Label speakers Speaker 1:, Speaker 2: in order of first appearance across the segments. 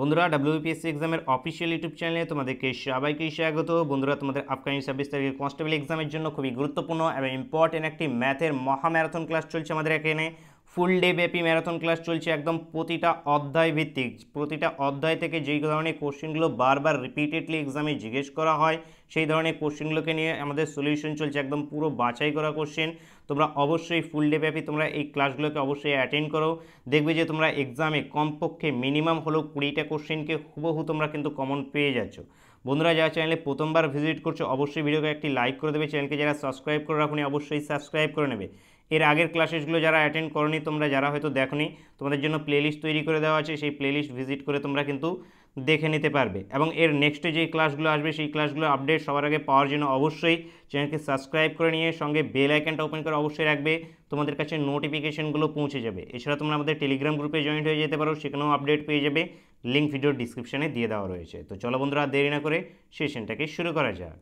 Speaker 1: বন্ধুরা ডাব্লিউপিএসসি এক্সামের official YouTube চ্যানেলে তোমাদেরকে সবাইকে স্বাগত বন্ধুরা তোমাদের আপকামিং ছাব্বিশ তারিখের কনস্টেবল এক্সামের জন্য খুবই গুরুত্বপূর্ণ এবং ইম্পর্টেন্ট একটি ম্যাথের মহাম্যারাথন ক্লাস চলছে আমাদের এখানে ফুল ডে ব্যাপী ম্যারাথন ক্লাস চলছে একদম প্রতিটা অধ্যায় ভিত্তিক প্রতিটা অধ্যায় থেকে যেই ধরনের কোশ্চেনগুলো বারবার রিপিটেডলি এক্সামে জিজ্ঞেস করা হয় সেই ধরনের কোশ্চেনগুলোকে নিয়ে আমাদের সলিউশন চলছে একদম পুরো বাছাই করা কোশ্চেন তোমরা অবশ্যই ফুল ডে ব্যাপী তোমরা এই ক্লাসগুলোকে অবশ্যই অ্যাটেন্ড করো দেখবে যে তোমরা এক্সামে কমপক্ষে মিনিমাম হলো কুড়িটা কোশ্চেনকে হুবহু তোমরা কিন্তু কমন পেয়ে যাচ্ছ বন্ধুরা যারা চ্যানেলে প্রথমবার ভিজিট করছো অবশ্যই ভিডিওকে একটি লাইক করে দেবে চ্যানেলকে যারা সাবস্ক্রাইব করে রাখুন অবশ্যই সাবস্ক্রাইব করে নেবে এর আগের ক্লাসেসগুলো যারা অ্যাটেন্ড করনি তোমরা যারা হয়তো দেখনি তোমাদের জন্য প্লেলিস্ট তৈরি করে দেওয়া আছে সেই প্লেলিস্ট ভিজিট করে তোমরা কিন্তু দেখে নিতে পারবে এবং এর নেক্সটে যে ক্লাসগুলো আসবে সেই ক্লাসগুলো আপডেট সবার আগে পাওয়ার জন্য অবশ্যই চ্যানেলকে সাবস্ক্রাইব করে নিয়ে সঙ্গে বেল আইকনটা ওপেন করে অবশ্যই রাখবে তোমাদের কাছে নোটিফিকেশনগুলো পৌঁছে যাবে এছাড়া তোমরা আমাদের টেলিগ্রাম গ্রুপে জয়েন্ট হয়ে যেতে পারো সেখানেও আপডেট পেয়ে যাবে লিঙ্ক ভিডিও ডিসক্রিপশনে দিয়ে দেওয়া রয়েছে তো চলো বন্ধুরা দেরি না করে সেশনটাকে শুরু করা যাক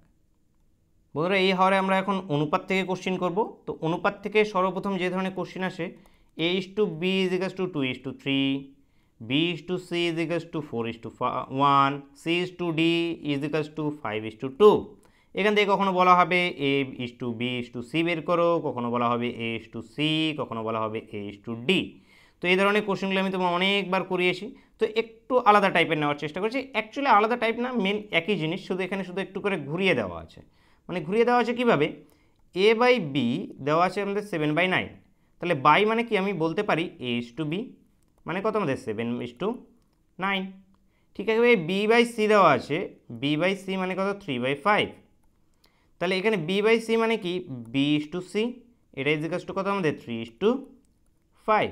Speaker 1: বন্ধুরা এই হাওরে আমরা এখন অনুপাত থেকে কোশ্চিন করব তো অনুপাত থেকে সর্বপ্রথম যে ধরনের কোশ্চিন আসে A is to B is equals to two is to three B is to C is equals to four is to one C is to D is equals to five is to two এখান থেকে কখনো বলা হবে A is to B is to C বের করো কখনো বলা হবে এ ইস টু সি কখনো বলা হবে এ ইস টু ডি তো এই ধরনের কোশ্চেনগুলো আমি তোমার অনেকবার করিয়েছি তো একটু আলাদা টাইপের নেওয়ার চেষ্টা করছি অ্যাকচুয়ালি আলাদা টাইপ না মেন একই জিনিস শুধু এখানে শুধু একটু করে ঘুরিয়ে দেওয়া আছে মানে ঘুরিয়ে দেওয়া আছে কীভাবে এ বাই বি দেওয়া আছে আমাদের সেভেন বাই নাইন তাহলে বাই মানে কি আমি বলতে পারি এ ইস টু বি মানে কত আমাদের সেভেন ইস টু নাইন ঠিক আছে বি বাই সি দেওয়া আছে বি বাই সি মানে কত থ্রি বাই ফাইভ তাহলে এখানে বি বাই সি মানে কি বি ইস টু সি এটা ইজ ইকাস টু কত আমাদের থ্রি ইস টু ফাইভ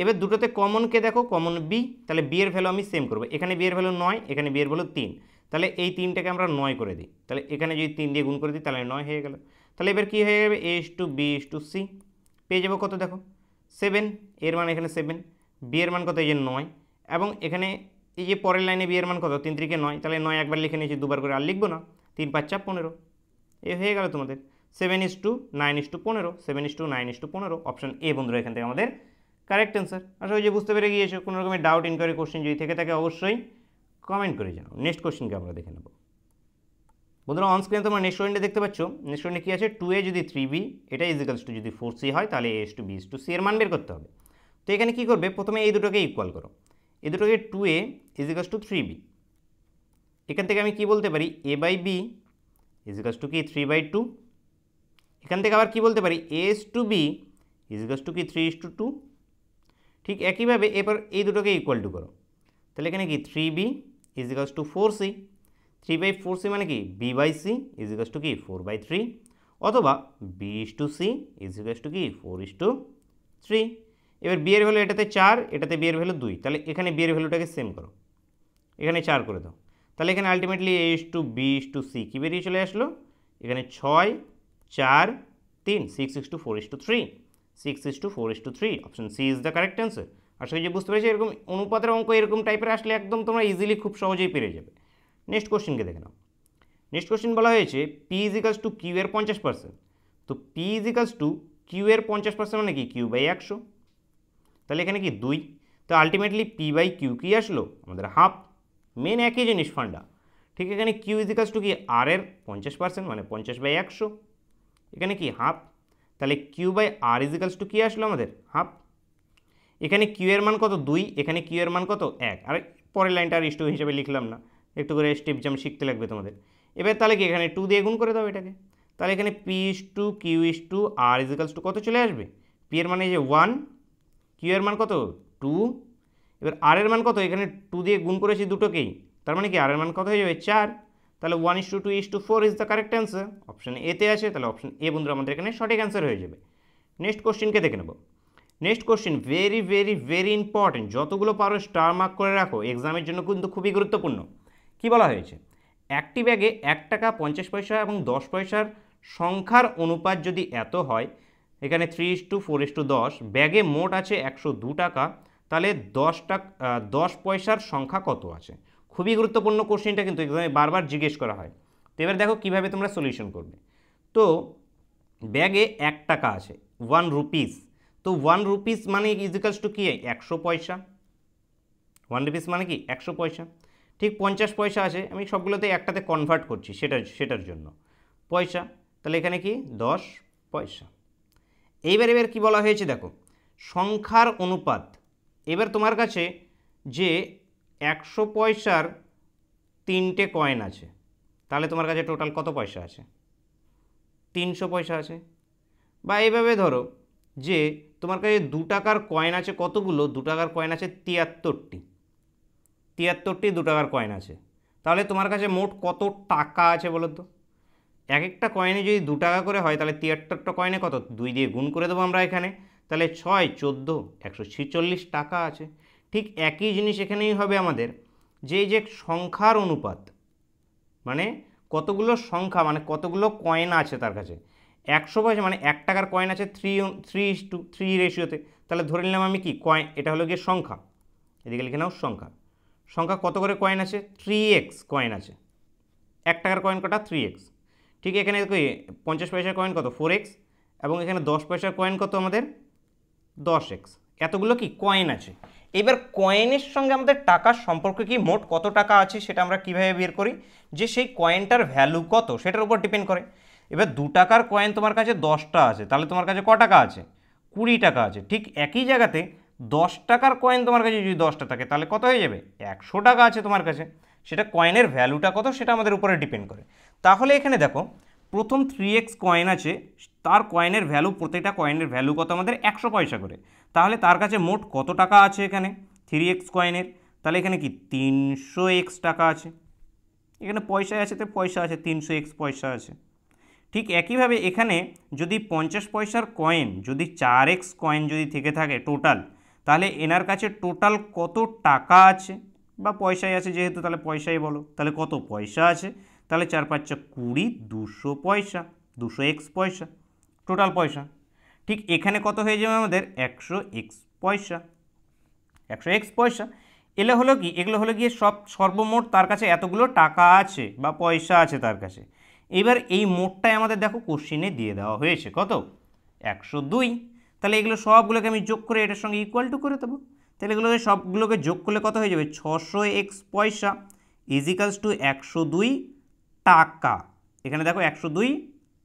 Speaker 1: এবার দুটোতে কমনকে দেখো কমন বি তাহলে বি এর ভ্যালু আমি সেম করবো এখানে বি এর ভ্যালু নয় এখানে বি এর ভ্যালু তিন তাহলে এই তিনটাকে আমরা নয় করে দিই তাহলে এখানে যদি তিন দিয়ে গুণ করে দিই তাহলে নয় হয়ে গেল তাহলে এবার কী হয়ে যাবে A is to B is to C পেয়ে যাবো কত দেখো সেভেন এর মান এখানে সেভেন বি এর মান কত এই যে নয় এবং এখানে এই যে পরের লাইনে বি এর মান কত তিন তিরিকে নয় তাহলে নয় একবার লিখে নিয়েছি দুবার করে আর লিখবো না তিন পাঁচ চার পনেরো এ হয়ে গেল তোমাদের seven is to nine is to পনেরো seven is to nine is to পনেরো অপশান এ বন্ধুরা এখান থেকে আমাদের কারেক্ট অ্যান্সার আসলে যে বুঝতে পেরে গিয়েছো কোনো রকমের ডাউট ইনকোয়ারি কোশ্চেন যদি থেকে থাকে অবশ্যই কমেন্ট করে জানাও নেক্সট কোশ্চেনকে আমরা দেখে নেব বন্ধুরা অনস্ক্রিনে তোমার নেক্সট ওয়েন্ডে দেখতে পাচ্ছ নেক্সট ওয়েন্ডে কী আছে টু এ যদি থ্রি বি এটা ইজিক্যালস টু যদি ফোর সি হয় তাহলে A is to B is to C এর মান বের করতে হবে তো এখানে কী করবে প্রথমে এই দুটোকে ইকুয়াল করো এই দুটোকে two A is equals to three B এখান থেকে আমি কী বলতে পারি A by B is equals to কি থ্রি বাই টু এখান থেকে আবার কী বলতে পারি is to B is equals to কি থ্রি ইস টু টু ঠিক একইভাবে এরপর এই দুটোকে ইকুয়াল টু করো তাহলে এখানে কি three B is equals to four C three by four C মানে কি B by C is equals to কি ফোর বাই থ্রি অথবা B is to C is equals to কি ফোর ইস টু থ্রি এবার বিয়ের ভ্যালু এটাতে চার এটাতে বিয়ের ভ্যালু দুই তাহলে এখানে বিয়ের ভ্যালুটাকে সেম করো এখানে চার করে দাও তাহলে এখানে ultimately A is to B is to C কী বেরিয়ে চলে আসলো এখানে ছয় চার তিন six is to four is to three six is to four is to three option C is the correct answer আর সেই যে বুঝতে পেরেছি এরকম অনুপাতের অঙ্ক এরকম টাইপের আসলে একদম তোমরা ইজিলি খুব সহজেই পেরে যাবে নেক্সট কোশ্চেনকে দেখে নাও নেক্সট কোশ্চেন বলা হয়েছে পি ইজিকালস টু কিউ এর পঞ্চাশ পার্সেন্ট তো পি ইজিকালস টু কিউ এর পঞ্চাশ পার্সেন্ট মানে কি কিউ বাই একশো তাহলে এখানে কি দুই তো আলটিমেটলি পি বাই কিউ কি আসলো আমাদের হাফ মেন একই জিনিস ফান্ডা ঠিক এখানে কিউ ইজিকালস টু কি আর এর পঞ্চাশ পার্সেন্ট মানে পঞ্চাশ বাই একশো এখানে কি হাফ তাহলে Q by R is equals to কী আসলো আমাদের হাফ এখানে কিউ এর মান কত দুই এখানে কিউ এর মান কত এক আর পরের লাইনটা আর স্টু হিসেবে লিখলাম না একটু করে স্টেপ জাম শিখতে লাগবে তোমাদের এবার তাহলে কি এখানে টু দিয়ে গুণ করে দাও এটাকে তাহলে এখানে P is to Q is to R is equals to কত চলে আসবে পি এর মানে যে ওয়ান কিউ এর মান কত টু এবার আর এর মান কত এখানে টু দিয়ে গুণ করেছি দুটোকেই তার মানে কি আর এর মান কত হয়ে যাবে চার তাহলে one is to two is to four is the correct answer option এতে আছে তাহলে অপশান এ বন্ধুরা আমাদের এখানে সঠিক অ্যান্সার হয়ে যাবে নেক্সট কোশ্চেনকে দেখে নেবো next question very very very important যতগুলো পারো স্টার মার্ক করে রাখো এক্সামের জন্য কিন্তু খুবই গুরুত্বপূর্ণ কি বলা হয়েছে একটি ব্যাগে এক টাকা পঞ্চাশ পয়সা এবং দশ পয়সার সংখ্যার অনুপাত যদি এত হয় এখানে three is to four is to দশ ব্যাগে মোট আছে একশো দু টাকা তাহলে দশ টাকা দশ পয়সার সংখ্যা কত আছে খুবই গুরুত্বপূর্ণ কোশ্চেনটা কিন্তু এক্সামে বারবার জিজ্ঞেস করা হয় তো এবার দেখো কীভাবে তোমরা সলিউশন করবে তো ব্যাগে এক টাকা আছে ওয়ান রুপিস তো ওয়ান রুপিস মানে ইজিক্যালস টু কী একশো পয়সা ওয়ান রুপিস মানে কি একশো পয়সা ঠিক পঞ্চাশ পয়সা আছে আমি সবগুলোতে একটাতে কনভার্ট করছি সেটা সেটার জন্য পয়সা তাহলে এখানে কি দশ পয়সা এইবার এবার কি বলা হয়েছে দেখো সংখ্যার অনুপাত এবার তোমার কাছে যে একশো পয়সার তিনটে কয়েন আছে তাহলে তোমার কাছে টোটাল কত পয়সা আছে তিনশো পয়সা আছে বা এইভাবে ধরো যে তোমার কাছে দু টাকার কয়েন আছে কতগুলো দু টাকার কয়েন আছে তিয়াত্তরটি তিয়াত্তরটি দু টাকার কয়েন আছে তাহলে তোমার কাছে মোট কত টাকা আছে বলো তো এক একটা কয়েনে যদি দু টাকা করে হয় তাহলে তিয়াত্তরটা কয়েনে কত দুই দিয়ে গুণ করে দেবো আমরা এখানে তাহলে ছয় চোদ্দো একশো ছেচল্লিশ টাকা আছে ঠিক একই জিনিস এখানেই হবে আমাদের যে যে সংখ্যার অনুপাত মানে কতগুলো সংখ্যা মানে কতগুলো কয়েন আছে তার কাছে একশো পয়সা মানে এক টাকার কয়েন আছে থ্রি থ্রি টু থ্রি রেশিওতে তাহলে ধরে নিলাম আমি কি কয়েন এটা হলো গিয়ে সংখ্যা এদিকে লিখে নাও সংখ্যা সংখ্যা কত করে কয়েন আছে থ্রি এক্স কয়েন আছে এক টাকার কয়েন কটা থ্রি এক্স ঠিক এখানে পঞ্চাশ পয়সার কয়েন কত ফোর এক্স এবং এখানে দশ পয়সার কয়েন কত আমাদের দশ এক্স এতগুলো কি কয়েন আছে এবার কয়েনের সঙ্গে আমাদের টাকার সম্পর্কে কি মোট কত টাকা আছে সেটা আমরা কীভাবে বের করি যে সেই কয়েনটার ভ্যালু কত সেটার উপর ডিপেন্ড করে এবার দু টাকার কয়েন তোমার কাছে দশটা আছে তাহলে তোমার কাছে ক টাকা আছে কুড়ি টাকা আছে ঠিক একই জায়গাতে দশ টাকার কয়েন তোমার কাছে যদি দশটা থাকে তাহলে কত হয়ে যাবে একশো টাকা আছে তোমার কাছে সেটা কয়েনের ভ্যালুটা কত সেটা আমাদের উপরে ডিপেন্ড করে তাহলে এখানে দেখো প্রথম থ্রি এক্স কয়েন আছে তার কয়েনের ভ্যালু প্রত্যেকটা কয়েনের ভ্যালু কত আমাদের একশো পয়সা করে তাহলে তার কাছে মোট কত টাকা আছে এখানে থ্রি এক্স কয়েনের তাহলে এখানে কি তিনশো এক্স টাকা আছে এখানে পয়সা আছে তো পয়সা আছে তিনশো এক্স পয়সা আছে ঠিক একইভাবে এখানে যদি পঞ্চাশ পয়সার কয়েন যদি চার এক্স কয়েন যদি থেকে থাকে টোটাল তাহলে এনার কাছে টোটাল কত টাকা আছে বা পয়সাই আছে যেহেতু তাহলে পয়সাই বলো তাহলে কত পয়সা আছে তাহলে চার পাঁচটা কুড়ি দুশো পয়সা দুশো এক্স পয়সা টোটাল পয়সা ঠিক এখানে কত হয়ে যাবে আমাদের একশো এক্স পয়সা একশো এক্স পয়সা এলে হলো কি এগুলো হলো গিয়ে সব সর্বমোট তার কাছে এতগুলো টাকা আছে বা পয়সা আছে তার কাছে এবার এই মোটটাই আমাদের দেখো কোশ্চিনে দিয়ে দেওয়া হয়েছে কত একশো দুই তাহলে এগুলো সবগুলোকে আমি যোগ করে এটার সঙ্গে ইকুয়াল টু করে দেবো তাহলে এগুলোকে সবগুলোকে যোগ করলে কত হয়ে যাবে ছশো এক্স পয়সা ইজিক্যালস টু একশো দুই টাকা এখানে দেখো একশো দুই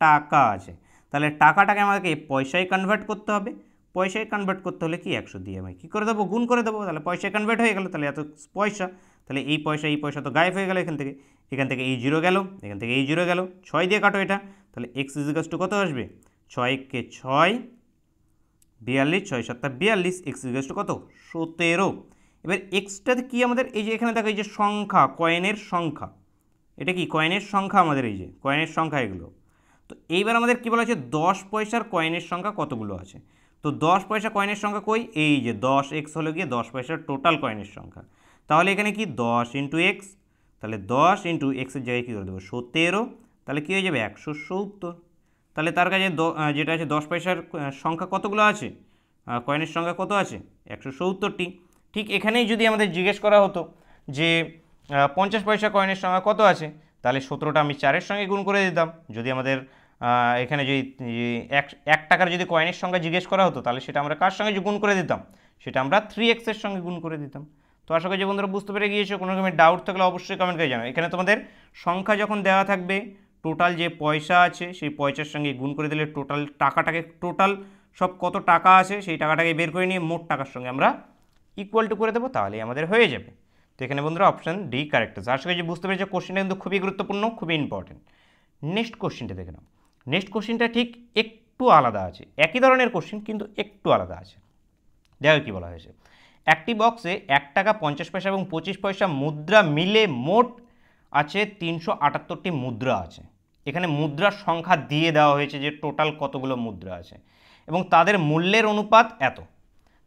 Speaker 1: টাকা আছে তাহলে টাকাটাকে আমাদেরকে পয়সায় কনভার্ট করতে হবে পয়সায় কনভার্ট করতে হলে কি একশো দিয়ে আমি কী করে দেবো গুণ করে দেবো তাহলে পয়সায় কনভার্ট হয়ে গেলো তাহলে এত পয়সা তাহলে এই পয়সা এই পয়সা তো গায়েব হয়ে গেলো এখান থেকে এখান থেকে এই জিরো গেল এখান থেকে এই জিরো গেল ছয় দিয়ে কাটো এটা তাহলে এক্স ইজিকাস টু কত আসবে ছয়কে ছয় বিয়াল্লিশ ছয় সাতটা বিয়াল্লিশ এক্স ইজিকাস টু কত সতেরো এবার এক্সটাতে কি আমাদের এই যে এখানে দেখো এই যে সংখ্যা কয়েনের সংখ্যা এটা কি কয়েনের সংখ্যা আমাদের এই যে কয়েনের সংখ্যা এগুলো তো এইবার আমাদের কী বলা আছে দশ পয়সার কয়েনের সংখ্যা কতগুলো আছে তো দশ পয়সা কয়েনের সংখ্যা কই এই যে দশ এক্স হলো গিয়ে দশ পয়সার টোটাল কয়েনের সংখ্যা তাহলে এখানে কি দশ ইন্টু এক্স তাহলে দশ ইন্টু এক্সের জায়গায় কী করে দেবো সতেরো তাহলে কী হয়ে যাবে একশো সত্তর তাহলে তার কাছে যেটা আছে দশ পয়সার সংখ্যা কতগুলো আছে কয়েনের সংখ্যা কত আছে একশো সত্তরটি ঠিক এখানেই যদি আমাদের জিজ্ঞেস করা হতো যে পঞ্চাশ পয়সা কয়েনের সংখ্যা কত আছে তাহলে সতেরোটা আমি চারের সঙ্গে গুণ করে দিতাম যদি আমাদের এখানে যদি এক টাকার যদি কয়েনের সঙ্গে জিজ্ঞেস করা হতো তাহলে সেটা আমরা কার সঙ্গে গুণ করে দিতাম সেটা আমরা থ্রি এক্সের সঙ্গে গুণ করে দিতাম তো আশা করি বন্ধুরা বুঝতে পেরে গিয়েছো কোনো রকমের ডাউট থাকলে অবশ্যই কমেন্ট করে জানাও এখানে তোমাদের সংখ্যা যখন দেওয়া থাকবে টোটাল যে পয়সা আছে সেই পয়সার সঙ্গে গুণ করে দিলে টোটাল টাকাটাকে টোটাল সব কত টাকা আছে সেই টাকাটাকে বের করে নিয়ে মোট টাকার সঙ্গে আমরা ইকুয়াল টু করে দেবো তাহলেই আমাদের হয়ে যাবে তো এখানে বন্ধুরা অপশান ডি কারেক্ট আছে আশা করি বুঝতে পেরেছি কোশ্চেনটা কিন্তু খুবই গুরুত্বপূর্ণ খুবই ইম্পর্টেন্ট নেক্সট কোশ্চেনটা দেখে নাও নেক্সট কোশ্চিনটা ঠিক একটু আলাদা আছে একই ধরনের কোশ্চিন কিন্তু একটু আলাদা আছে দেখো কী বলা হয়েছে একটি বক্সে এক টাকা পঞ্চাশ পয়সা এবং পঁচিশ পয়সা মুদ্রা মিলে মোট আছে তিনশো আটাত্তরটি মুদ্রা আছে এখানে মুদ্রার সংখ্যা দিয়ে দেওয়া হয়েছে যে টোটাল কতগুলো মুদ্রা আছে এবং তাদের মূল্যের অনুপাত এত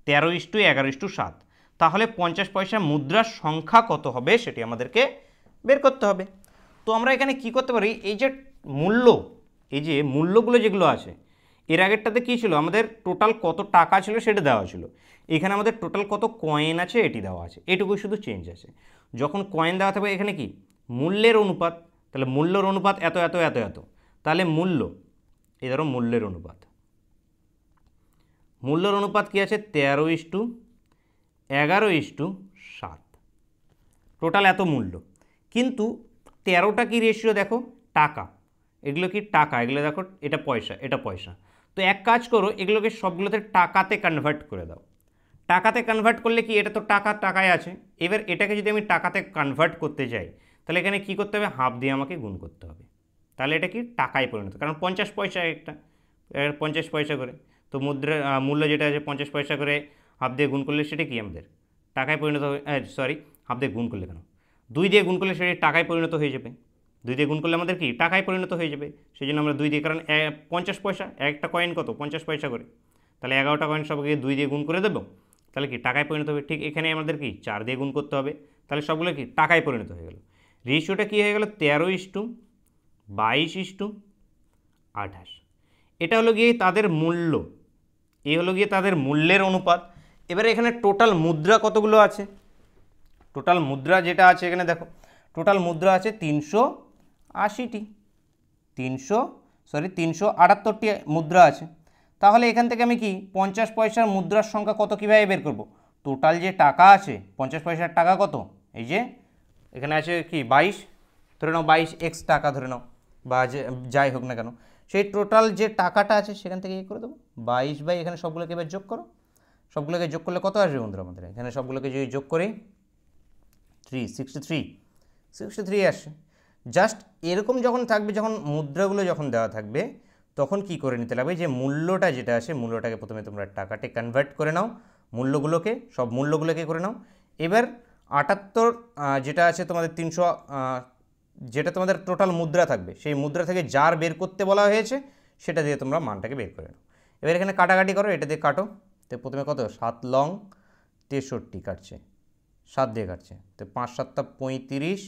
Speaker 1: তেরো ইস্টু এগারো ইস্টু সাত তাহলে পঞ্চাশ পয়সা মুদ্রার সংখ্যা কত হবে সেটি আমাদেরকে বের করতে হবে তো আমরা এখানে কি করতে পারি এই যে মূল্য এই যে মূল্যগুলো যেগুলো আছে এর আগেরটাতে কী ছিল আমাদের টোটাল কত টাকা ছিল সেটা দেওয়া ছিল এখানে আমাদের টোটাল কত কয়েন আছে এটি দেওয়া আছে এটুকুই শুধু চেঞ্জ আছে যখন কয়েন দেওয়া থাকবে এখানে কি মূল্যের অনুপাত তাহলে মূল্যর অনুপাত এত এত এত এত তাহলে মূল্য এ ধরো মূল্যের অনুপাত মূল্যর অনুপাত কী আছে তেরো ইস টু এগারো ইস টু সাত টোটাল এত মূল্য কিন্তু তেরোটা কি রেশিও দেখো টাকা এগুলো কি টাকা এগুলো দেখো এটা পয়সা এটা পয়সা তো এক কাজ করো এগুলোকে সবগুলোতে টাকাতে কনভার্ট করে দাও টাকাতে কনভার্ট করলে কি এটা তো টাকা টাকায় আছে এবার এটাকে যদি আমি টাকাতে কনভার্ট করতে যাই তাহলে এখানে কি করতে হবে হাফ দিয়ে আমাকে গুণ করতে হবে তাহলে এটা কি টাকায় পরিণত কারণ পঞ্চাশ পয়সা একটা পঞ্চাশ পয়সা করে তো মুদ্রা মূল্য যেটা আছে পঞ্চাশ পয়সা করে হাফ দিয়ে গুণ করলে সেটা কি আমাদের টাকায় পরিণত হবে সরি হাফ দিয়ে গুণ করলে কেন দুই দিয়ে গুণ করলে সেটা টাকায় পরিণত হয়ে যাবে দুই দিয়ে গুণ করলে আমাদের কি টাকায় পরিণত হয়ে যাবে সেই জন্য আমরা দুই দিয়ে কারণ পঞ্চাশ পয়সা একটা কয়েন কত পঞ্চাশ পয়সা করে তাহলে এগারোটা কয়েন সবকে দুই দিয়ে গুণ করে দেবো তাহলে কি টাকায় পরিণত হবে ঠিক এখানে আমাদের কি চার দিয়ে গুণ করতে হবে তাহলে সবগুলো কি টাকায় পরিণত হয়ে গেলো রেশিওটা কী হয়ে গেলো তেরো ইস্টু বাইশ ইস্টু আঠাশ এটা হলো গিয়ে তাদের মূল্য এই হলো গিয়ে তাদের মূল্যের অনুপাত এবারে এখানে টোটাল মুদ্রা কতগুলো আছে টোটাল মুদ্রা যেটা আছে এখানে দেখো টোটাল মুদ্রা আছে তিনশো আশিটি তিনশো সরি তিনশো আটাত্তরটি মুদ্রা আছে তাহলে এখান থেকে আমি কি পঞ্চাশ পয়সার মুদ্রার সংখ্যা কত কীভাবে বের করব টোটাল যে টাকা আছে পঞ্চাশ পয়সার টাকা কত এই যে এখানে আছে কি বাইশ ধরে নাও বাইশ এক্স টাকা ধরে নাও বা যাই হোক না কেন সেই টোটাল যে টাকাটা আছে সেখান থেকে ইয়ে করে দেবো বাইশ বাই এখানে সবগুলোকে এবার যোগ করো সবগুলোকে যোগ করলে কত আসবে বন্ধুরা আমাদের এখানে সবগুলোকে যদি যোগ করি three sixty three sixty three আসছে জাস্ট এরকম যখন থাকবে যখন মুদ্রাগুলো যখন দেওয়া থাকবে তখন কি করে নিতে লাগবে যে মূল্যটা যেটা আসে মূল্যটাকে প্রথমে তোমরা টাকাতে কনভার্ট করে নাও মূল্যগুলোকে সব মূল্যগুলোকে করে নাও এবার আটাত্তর যেটা আছে তোমাদের তিনশো যেটা তোমাদের টোটাল মুদ্রা থাকবে সেই মুদ্রা থেকে যার বের করতে বলা হয়েছে সেটা দিয়ে তোমরা মানটাকে বের করে নাও এবার এখানে কাটাকাটি করো এটা দিয়ে কাটো তো প্রথমে কত সাত লং তেষট্টি কাটছে সাত দিয়ে কাটছে তো পাঁচ সাতটা পঁয়ত্রিশ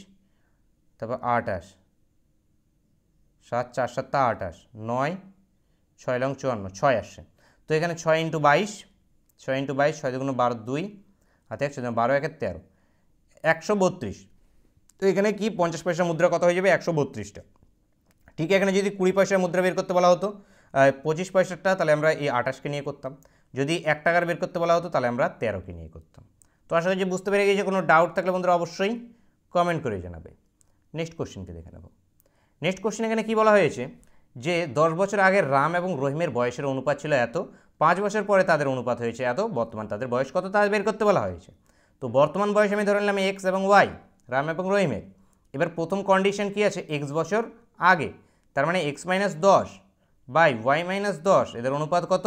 Speaker 1: তারপর আটাশ সাত চার সাতটা আটাশ নয় ছয় লং চুয়ান্ন ছয় আসে তো এখানে ছয় ইন্টু বাইশ ছয় ইন্টু বাইশ ছয় দুগুণ বারো দুই হাতে একশো বারো একের তেরো একশো বত্রিশ তো এখানে কি পঞ্চাশ পয়সা মুদ্রা কত হয়ে যাবে একশো বত্রিশটা ঠিক এখানে যদি কুড়ি পয়সার মুদ্রা বের করতে বলা হতো পঁচিশ পয়সাটা তাহলে আমরা এই আটাশকে নিয়ে করতাম যদি এক টাকার বের করতে বলা হতো তাহলে আমরা তেরোকে নিয়ে করতাম তো আশা যে বুঝতে পেরে গেছি কোনো ডাউট থাকলে বন্ধুরা অবশ্যই কমেন্ট করে জানাবে নেক্সট কোশ্চেনকে দেখে নেব নেক্সট কোশ্চেন এখানে কি বলা হয়েছে যে দশ বছর আগে রাম এবং রহিমের বয়সের অনুপাত ছিল এত পাঁচ বছর পরে তাদের অনুপাত হয়েছে এত বর্তমান তাদের বয়স কত তা বের করতে বলা হয়েছে তো বর্তমান বয়স আমি ধরে নিলাম এক্স এবং ওয়াই রাম এবং রহিমের এবার প্রথম কন্ডিশন কি আছে এক্স বছর আগে তার মানে এক্স মাইনাস দশ বাই ওয়াই মাইনাস দশ এদের অনুপাত কত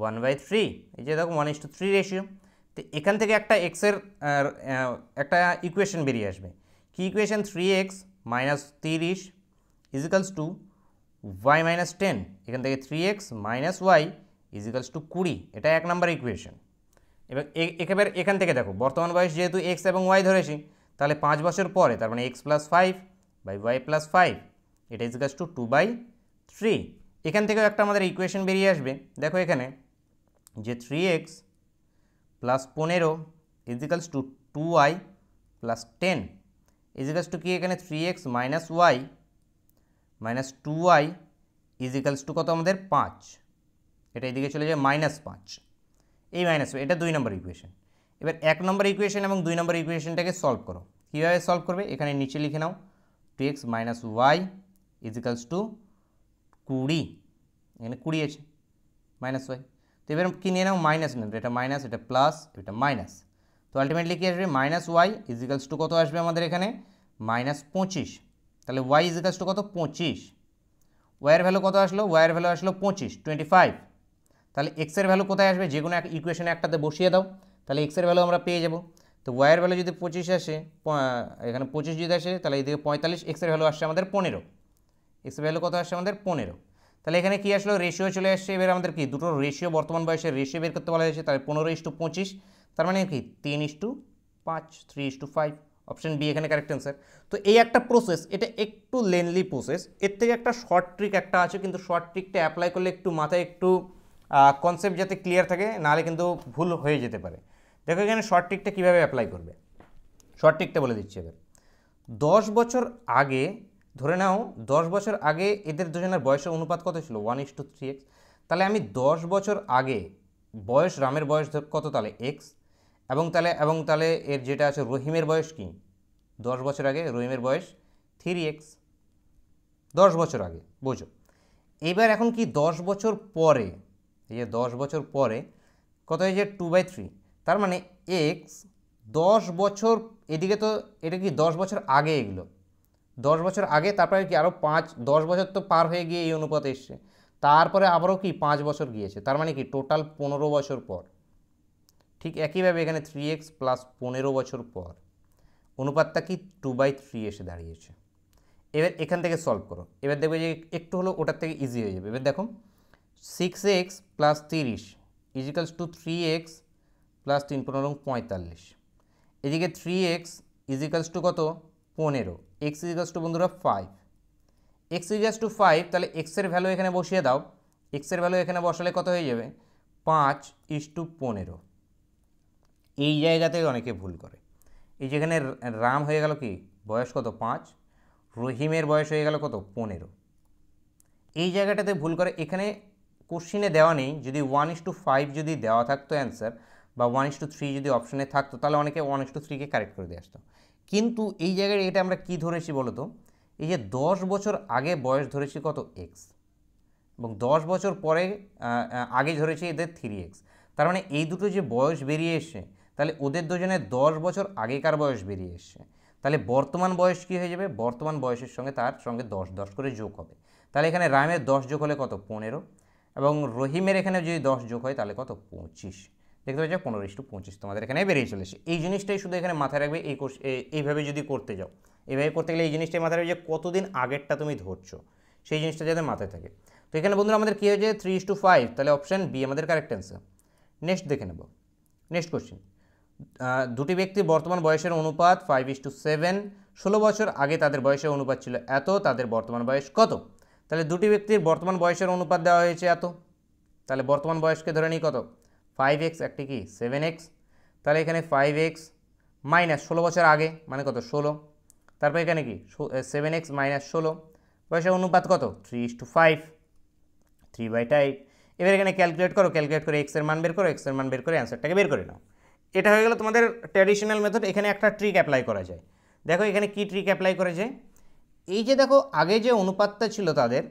Speaker 1: ওয়ান বাই থ্রি এই যে দেখো one is to three ratio তো এখান থেকে একটা এক্সের একটা ইকুয়েশন বেরিয়ে আসবে কি ইকুয়েশন থ্রি এক্স মাইনাস তিরিশ is equals to Y minus ten এখান থেকে three X minus Y is equals to কুড়ি এটা এক নম্বর ইকুয়েশন এবার একেবারে এখান থেকে দেখো বর্তমান বয়স যেহেতু এক্স এবং ওয়াই ধরেছি তাহলে পাঁচ বছর পরে তার মানে X plus five by Y plus five এটা is equals to two by three এখান থেকেও একটা আমাদের ইকুয়েশন বেরিয়ে আসবে দেখো এখানে যে থ্রি এক্স প্লাস পনেরো is equals to two Y plus ten is equals to কি এখানে three X minus Y minus two Y is equals to কত আমাদের পাঁচ এটা এদিকে চলে যায় মাইনাস পাঁচ এই মাইনাস এটা দুই নম্বর ইকুয়েশন এবার এক নম্বর ইকুয়েশন এবং দুই নম্বর ইকুয়েশনটাকে সলভ করো কীভাবে সলভ করবে এখানে নিচে লিখে নাও two X minus Y is equals to কুড়ি এখানে কুড়ি আছে মাইনাস ওয়াই তো এবার কী নিয়ে নাও মাইনাস নেবে এটা মাইনাস এটা প্লাস এটা মাইনাস তো আলটিমেটলি কী আসবে মাইনাস ওয়াই ইজিক্যালস টু কত আসবে আমাদের এখানে মাইনাস পঁচিশ তাহলে ওয়াই ইজিক্যালস টু কত পঁচিশ ওয়াইয়ের ভ্যালু কত আসলো ওয়াইয়ের ভ্যালু আসলো পঁচিশ টোয়েন্টি ফাইভ তাহলে এক্সের ভ্যালু কোথায় আসবে যে কোনো এক ইকুয়েশনে একটাতে বসিয়ে দাও তাহলে এক্সের ভ্যালু আমরা পেয়ে যাব তো ওয়াইয়ের ভ্যালু যদি পঁচিশ আসে এখানে পঁচিশ যদি আসে তাহলে এদিকে পঁয়তাল্লিশ এক্সের ভ্যালু আসছে আমাদের পনেরো এক্সের ভ্যালু কত আসছে আমাদের পনেরো তাহলে এখানে কী আসলো রেশিও চলে আসছে এবার আমাদের কি দুটো রেশিও বর্তমান বয়সের রেশিও বের করতে বলা হয়েছে তাহলে পনেরো ইস টু পঁচিশ তার মানে কি তিন ইস টু পাঁচ three is to five option B এখানে কারেক্ট অ্যান্সার তো এই একটা প্রসেস এটা একটু লেনলি প্রসেস এর থেকে একটা শর্ট ট্রিক একটা আছে কিন্তু শর্ট ট্রিকটা অ্যাপ্লাই করলে একটু মাথায় একটু কনসেপ্ট যাতে ক্লিয়ার থাকে নাহলে কিন্তু ভুল হয়ে যেতে পারে দেখো এখানে শর্ট ট্রিকটা কীভাবে অ্যাপ্লাই করবে শর্ট ট্রিকটা বলে দিচ্ছি এবার দশ বছর আগে ধরে নাও দশ বছর আগে এদের দুজনের বয়সের অনুপাত কত ছিল one is to three X তাহলে আমি দশ বছর আগে বয়স রামের বয়স কত তাহলে এক্স এবং তাহলে এবং তাহলে এর যেটা আছে রহিমের বয়স কি দশ বছর আগে রহিমের বয়স থ্রি এক্স দশ বছর আগে বোঝো এবার এখন কি দশ বছর পরে এই যে দশ বছর পরে কত হয়েছে টু বাই থ্রি তার মানে এক্স দশ বছর এদিকে তো এটা কি দশ বছর আগে এগুলো দশ বছর আগে তারপরে কি আরও পাঁচ দশ বছর তো পার হয়ে গিয়ে এই অনুপাতে এসছে তারপরে আবারও কি পাঁচ বছর গিয়েছে তার মানে কি টোটাল পনেরো বছর পর ঠিক একইভাবে এখানে থ্রি এক্স প্লাস পনেরো বছর পর অনুপাতটা কি টু বাই থ্রি এসে দাঁড়িয়েছে এবার এখান থেকে সলভ করো এবার দেখবে যে একটু হলো ওটার থেকে ইজি হয়ে যাবে এবার দেখো সিক্স এক্স প্লাস তিরিশ is equals to three X plus তিন পনেরো পঁয়তাল্লিশ এদিকে থ্রি এক্স ইজিক্যালস টু কত পনেরো এক্স ইজিক্যালস টু বন্ধুরা five X is equals to five তাহলে এক্সের ভ্যালু এখানে বসিয়ে দাও এক্সের ভ্যালু এখানে বসালে কত হয়ে যাবে পাঁচ ইস টু পনেরো এই জায়গাতে অনেকে ভুল করে এই যেখানে রাম হয়ে গেল কি বয়স কত পাঁচ রহিমের বয়স হয়ে গেল কত পনেরো এই জায়গাটাতে ভুল করে এখানে কোশ্চিনে দেওয়া নেই যদি ওয়ান ইস টু ফাইভ যদি দেওয়া থাকতো অ্যান্সার বা ওয়ান ইস টু থ্রি যদি অপশানে থাকতো তাহলে অনেকে ওয়ান ইস টু থ্রিকে কারেক্ট করে দিয়ে আসতো কিন্তু এই জায়গায় এটা আমরা কি ধরেছি বলতো এই যে দশ বছর আগে বয়স ধরেছি কত এক্স এবং দশ বছর পরে আগে ধরেছি এদের থ্রি এক্স তার মানে এই দুটো যে বয়স বেরিয়ে এসে তাহলে ওদের দুজনের দশ বছর আগেকার বয়স বেরিয়ে এসছে তাহলে বর্তমান বয়স কী হয়ে যাবে বর্তমান বয়সের সঙ্গে তার সঙ্গে দশ দশ করে যোগ হবে তাহলে এখানে রামের দশ যোগ হলে কত পনেরো এবং রহিমের এখানে যদি দশ যোগ হয় তাহলে কত পঁচিশ দেখতে পাচ্ছ পনেরো ইস্টু পঁচিশ তোমাদের এখানে বেরিয়ে চলেছে এই জিনিসটাই শুধু এখানে মাথায় রাখবে এই কোর্স এইভাবে যদি করতে যাও এইভাবে করতে গেলে এই জিনিসটাই মাথায় রাখবে যে কতদিন আগেরটা তুমি ধরছো সেই জিনিসটা যাতে মাথায় থাকে তো এখানে বন্ধুরা আমাদের কী হয়েছে থ্রি ইস টু ফাইভ তাহলে অপশান বি আমাদের কারেক্ট অ্যান্সার নেক্সট দেখে নেব নেক্সট কোশ্চেন দুটি ব্যক্তির বর্তমান বয়সের অনুপাত ফাইভ ইস টু সেভেন ষোলো বছর আগে তাদের বয়সের অনুপাত ছিল এত তাদের বর্তমান বয়স কত তাহলে দুটি ব্যক্তির বর্তমান বয়সের অনুপাত দেওয়া হয়েছে এত তাহলে বর্তমান বয়সকে ধরে নিই কত ফাইভ এক্স একটি কি সেভেন এক্স তাহলে এখানে ফাইভ এক্স মাইনাস ষোলো বছর আগে মানে কত ষোলো তারপর এখানে কি সেভেন এক্স মাইনাস ষোলো বয়সের অনুপাত কত three is to five three by টাইট এবার এখানে ক্যালকুলেট করো ক্যালকুলেট করে এক্সের মান বের করো এক্সের মান বের করে অ্যান্সারটাকে বের করে নাও এটা হয়ে গেল তোমাদের ট্র্যাডিশনাল মেথড এখানে একটা ট্রিক অ্যাপ্লাই করা যায় দেখো এখানে কি ট্রিক অ্যাপ্লাই করা যায় এই যে দেখো আগে যে অনুপাতটা ছিল তাদের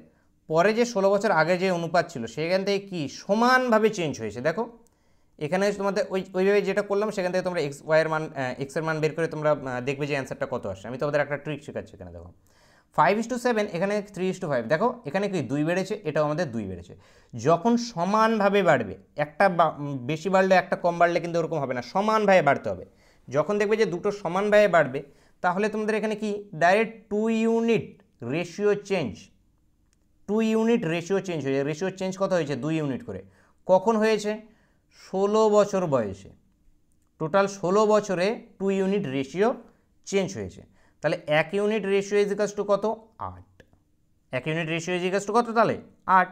Speaker 1: পরে যে ষোলো বছর আগে যে অনুপাত ছিল সেখান থেকে কি সমানভাবে চেঞ্জ হয়েছে দেখো এখানে তোমাদের ওই ওইভাবে যেটা করলাম সেখান থেকে তোমরা এক্স ওয়াইয়ের মান এক্সের মান বের করে তোমরা দেখবে যে অ্যান্সারটা কত আসে আমি তোমাদের একটা ট্রিক শেখাচ্ছি এখানে দেখো ফাইভ ইস টু সেভেন এখানে থ্রি ইস টু ফাইভ দেখো এখানে কি দুই বেড়েছে এটাও আমাদের দুই বেড়েছে যখন সমানভাবে বাড়বে একটা বেশি বাড়লে একটা কম বাড়লে কিন্তু ওরকম হবে না সমানভাবে বাড়তে হবে যখন দেখবে যে দুটো সমানভাবে বাড়বে তাহলে তোমাদের এখানে কি direct to unit ratio change to unit ratio change হয়েছে রেশিও চেঞ্জ কত হয়েছে দুই ইউনিট করে কখন হয়েছে ষোলো বছর বয়সে টোটাল ষোলো বছরে টু ইউনিট রেশিও চেঞ্জ হয়েছে তাহলে এক ইউনিট রেশিও ইজিকাস টু কত আট এক ইউনিট রেশিও ইজিকাস টু কত তাহলে আট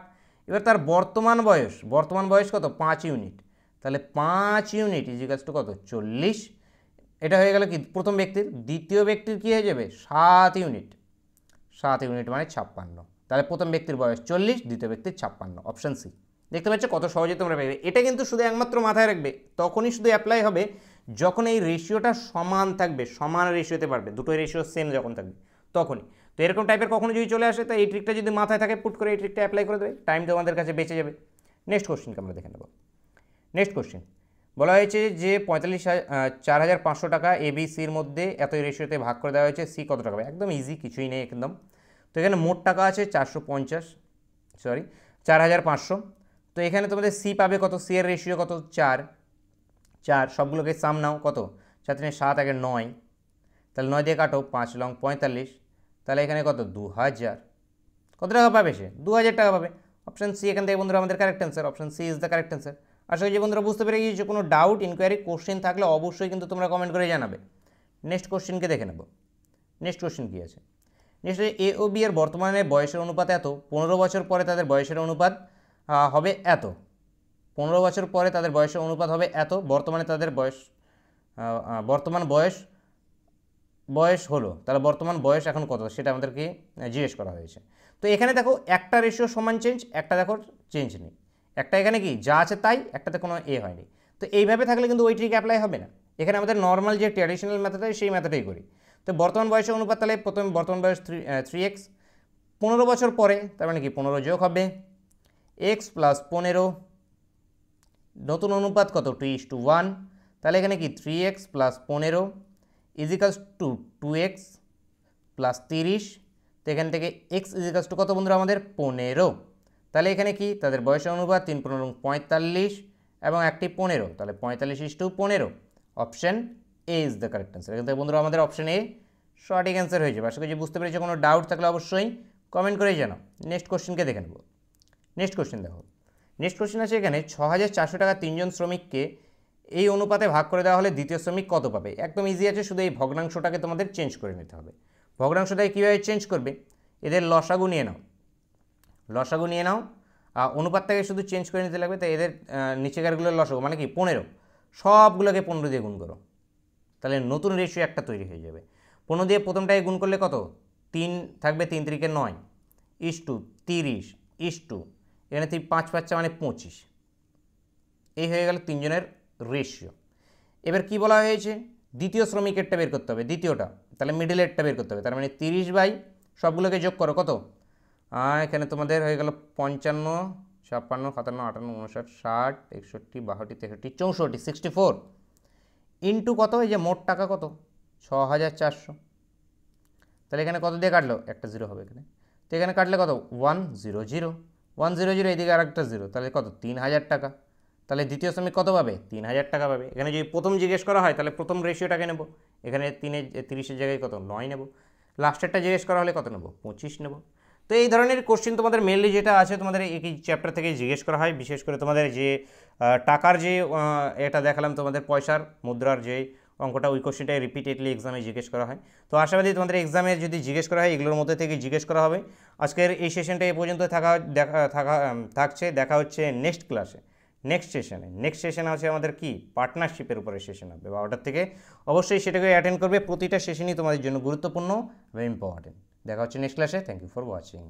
Speaker 1: এবার তার বর্তমান বয়স বর্তমান বয়স কত পাঁচ ইউনিট তাহলে পাঁচ ইউনিট ইজিকাস টু কত চল্লিশ এটা হয়ে গেল কি প্রথম ব্যক্তির দ্বিতীয় ব্যক্তির কী হয়ে যাবে সাত ইউনিট সাত ইউনিট মানে ছাপ্পান্ন তাহলে প্রথম ব্যক্তির বয়স চল্লিশ দ্বিতীয় ব্যক্তির ছাপ্পান্ন অপশান সি দেখতে পাচ্ছ কত সহজে তোমরা পেয়ে এটা কিন্তু শুধু একমাত্র মাথায় রাখবে তখনই শুধু অ্যাপ্লাই হবে যখন এই রেশিওটা সমান থাকবে সমান রেশিওতে পারবে দুটো রেশিও সেম যখন থাকবে তখনই তো এরকম টাইপের কখনো যদি চলে আসে তো এই ট্রিকটা যদি মাথায় থাকে পুট করে এই ট্রিকটা অ্যাপ্লাই করে দেবে টাইম তোমাদের কাছে বেঁচে যাবে নেক্সট কোশ্চেনকে আমরা দেখে নেব নেক্সট কোশ্চেন বলা হয়েছে যে পঁয়তাল্লিশ চার হাজার পাঁচশো টাকা এ বি সির মধ্যে এত রেশিওতে ভাগ করে দেওয়া হয়েছে সি কত টাকা একদম ইজি কিছুই নেই একদম তো এখানে মোট টাকা আছে চারশো পঞ্চাশ সরি চার হাজার পাঁচশো তো এখানে তোমাদের সি পাবে কত সি এর রেশিও কত চার চার সবগুলোকে সাম নাও কত চার তিনে সাত আগে নয় তাহলে নয় দিয়ে কাটো পাঁচ লং পঁয়তাল্লিশ তাহলে এখানে কত দু হাজার কত টাকা পাবে সে দু হাজার টাকা পাবে অপশান সি এখান থেকে বন্ধুরা আমাদের correct answer option C is the correct answer আশা করি বন্ধুরা বুঝতে পেরে গিয়েছো কোনো ডাউট ইনকোয়ারি কোশ্চেন থাকলে অবশ্যই কিন্তু তোমরা কমেন্ট করে জানাবে নেক্সট কোশ্চেনকে দেখে নেব নেক্সট কোশ্চেন কী আছে নেক্সট এ ও বি এর বর্তমানে বয়সের অনুপাত এত পনেরো বছর পরে তাদের বয়সের অনুপাত হবে এত পনেরো বছর পরে তাদের বয়সের অনুপাত হবে এত বর্তমানে তাদের বয়স বর্তমান বয়স বয়স হলো তাহলে বর্তমান বয়স এখন কত সেটা আমাদেরকে জিজ্ঞেস করা হয়েছে তো এখানে দেখো একটা রেশিও সমান চেঞ্জ একটা দেখো চেঞ্জ নেই একটা এখানে কি যা আছে তাই একটাতে কোনো এ হয়নি তো এইভাবে থাকলে কিন্তু ওই ট্রিক অ্যাপ্লাই হবে না এখানে আমাদের নর্মাল যে ট্র্যাডিশনাল হয় সেই মেথডেই করি তো বর্তমান বয়সের অনুপাত তাহলে প্রথমে বর্তমান বয়স থ্রি থ্রি এক্স পনেরো বছর পরে তার মানে কি পনেরো যোগ হবে এক্স প্লাস পনেরো নতুন অনুপাত কত টু ইস টু ওয়ান তাহলে এখানে কি থ্রি এক্স প্লাস পনেরো is equals to two X plus তিরিশ তো এখান থেকে এক্স ইজিকালস টু কত বন্ধুরা আমাদের পনেরো তাহলে এখানে কি তাদের বয়সের অনুপাত তিন পনেরো পঁয়তাল্লিশ এবং একটি পনেরো তাহলে পঁয়তাল্লিশ ইস টু পনেরো option A is the correct answer এখান থেকে বন্ধুরা আমাদের অপশান এ সঠিক অ্যান্সার হয়ে যাবে আশা করি বুঝতে পেরেছি কোনো ডাউট থাকলে অবশ্যই কমেন্ট করেই জানাও নেক্সট কোশ্চেনকে দেখে নেব নেক্সট কোশ্চেন দেখো নেক্সট কোশ্চেন আছে এখানে ছ হাজার চারশো টাকা তিনজন শ্রমিককে এই অনুপাতে ভাগ করে দেওয়া হলে দ্বিতীয় শ্রমিক কত পাবে একদম ইজি আছে শুধু এই ভগ্নাংশটাকে তোমাদের চেঞ্জ করে নিতে হবে ভগ্নাংশটাকে কীভাবে চেঞ্জ করবে এদের লসাগু নিয়ে নাও লসাগু নিয়ে নাও অনুপাতটাকে শুধু চেঞ্জ করে নিতে লাগবে তাই এদের নিচেকারগুলো লসাগু মানে কি পনেরো সবগুলোকে পনেরো দিয়ে গুণ করো তাহলে নতুন রেশিও একটা তৈরি হয়ে যাবে পনেরো দিয়ে প্রথমটাকে গুণ করলে কত তিন থাকবে তিন তিরিকে নয় ইস টু তিরিশ ইস টু এখানে তুই পাঁচ পাঁচটা মানে পঁচিশ এই হয়ে গেল তিনজনের রেশিও এবার কি বলা হয়েছে দ্বিতীয় শ্রমিকেরটা বের করতে হবে দ্বিতীয়টা তাহলে মিডিলেরটা বের করতে হবে তার মানে তিরিশ বাই সবগুলোকে যোগ করো কত এখানে তোমাদের হয়ে গেল পঞ্চান্ন ছাপ্পান্ন সাতান্ন আটান্ন উনষাট ষাট একষট্টি বাষট্টি তেষট্টি চৌষট্টি সিক্সটি ফোর ইন্টু কত এই যে মোট টাকা কত ছ হাজার চারশো তাহলে এখানে কত দিয়ে কাটলো একটা জিরো হবে এখানে তো এখানে কাটলে কত one zero zero one zero zero এদিকে আর একটা জিরো তাহলে কত তিন হাজার টাকা তাহলে দ্বিতীয় শ্রমিক কত পাবে তিন হাজার টাকা পাবে এখানে যদি প্রথম জিজ্ঞেস করা হয় তাহলে প্রথম রেশিওটাকে নেব এখানে তিনে তিরিশের জায়গায় কত নয় নেব লাস্টেরটা জিজ্ঞেস করা হলে কত নেব পঁচিশ নেব তো এই ধরনের কোশ্চেন তোমাদের মেনলি যেটা আছে তোমাদের এই চ্যাপ্টার থেকে জিজ্ঞেস করা হয় বিশেষ করে তোমাদের যে টাকার যে এটা দেখালাম তোমাদের পয়সার মুদ্রার যে অঙ্কটা ওই কোশ্চেনটাই রিপিটেডলি এক্সামে জিজ্ঞেস করা হয় তো আশাবাদী তোমাদের এক্সামে যদি জিজ্ঞেস করা হয় এগুলোর মধ্যে থেকে জিজ্ঞেস করা হবে আজকের এই সেশনটা এ পর্যন্ত থাকা দেখা থাকা থাকছে দেখা হচ্ছে নেক্সট ক্লাসে নেক্সট সেশনে নেক্সট সেশন আছে আমাদের কি পার্টনারশিপের উপরে সেশন হবে বা থেকে অবশ্যই সেটাকে অ্যাটেন্ড করবে প্রতিটা সেশনই তোমাদের জন্য গুরুত্বপূর্ণ এবং ইম্পর্টেন্ট দেখা হচ্ছে নেক্সট ক্লাসে থ্যাংক ইউ ফর ওয়াচিং